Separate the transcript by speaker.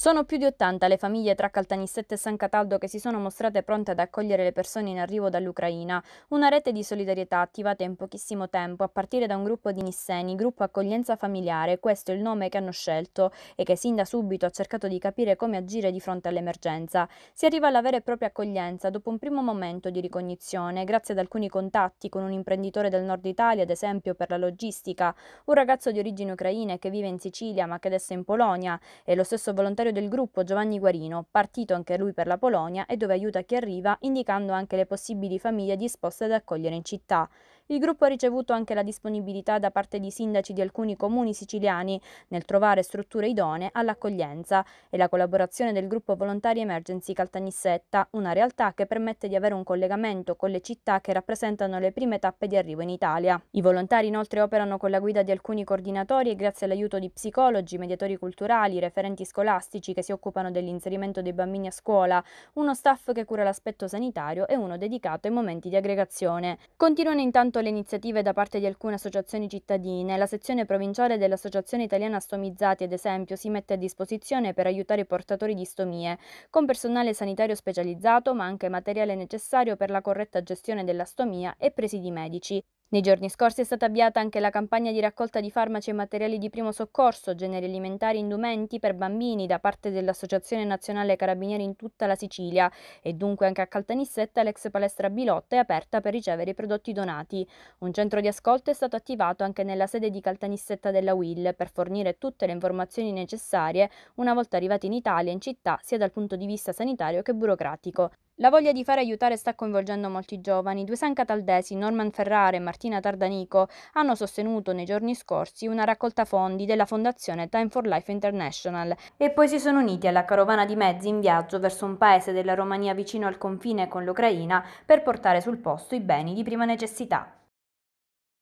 Speaker 1: Sono più di 80 le famiglie tra Caltanissette e San Cataldo che si sono mostrate pronte ad accogliere le persone in arrivo dall'Ucraina, una rete di solidarietà attivata in pochissimo tempo a partire da un gruppo di Nisseni, gruppo accoglienza familiare, questo è il nome che hanno scelto e che sin da subito ha cercato di capire come agire di fronte all'emergenza. Si arriva alla vera e propria accoglienza dopo un primo momento di ricognizione, grazie ad alcuni contatti con un imprenditore del nord Italia, ad esempio per la logistica, un ragazzo di origine ucraina che vive in Sicilia ma che adesso è in Polonia e lo stesso volontario segretario del gruppo Giovanni Guarino, partito anche lui per la Polonia e dove aiuta chi arriva, indicando anche le possibili famiglie disposte ad accogliere in città. Il gruppo ha ricevuto anche la disponibilità da parte di sindaci di alcuni comuni siciliani nel trovare strutture idonee all'accoglienza e la collaborazione del gruppo Volontari Emergency Caltanissetta, una realtà che permette di avere un collegamento con le città che rappresentano le prime tappe di arrivo in Italia. I volontari inoltre operano con la guida di alcuni coordinatori e grazie all'aiuto di psicologi, mediatori culturali, referenti scolastici che si occupano dell'inserimento dei bambini a scuola, uno staff che cura l'aspetto sanitario e uno dedicato ai momenti di aggregazione. Continuano intanto le iniziative da parte di alcune associazioni cittadine, la sezione provinciale dell'Associazione Italiana Stomizzati, ad esempio, si mette a disposizione per aiutare i portatori di stomie, con personale sanitario specializzato, ma anche materiale necessario per la corretta gestione della stomia e presidi medici. Nei giorni scorsi è stata avviata anche la campagna di raccolta di farmaci e materiali di primo soccorso, generi alimentari e indumenti per bambini da parte dell'Associazione Nazionale Carabinieri in tutta la Sicilia e dunque anche a Caltanissetta l'ex palestra Bilotta è aperta per ricevere i prodotti donati. Un centro di ascolto è stato attivato anche nella sede di Caltanissetta della UIL per fornire tutte le informazioni necessarie una volta arrivati in Italia in città sia dal punto di vista sanitario che burocratico. La voglia di fare aiutare sta coinvolgendo molti giovani. Due san cataldesi, Norman Ferrara e Martina Tardanico, hanno sostenuto nei giorni scorsi una raccolta fondi della fondazione Time for Life International e poi si sono uniti alla carovana di mezzi in viaggio verso un paese della Romania vicino al confine con l'Ucraina per portare sul posto i beni di prima necessità.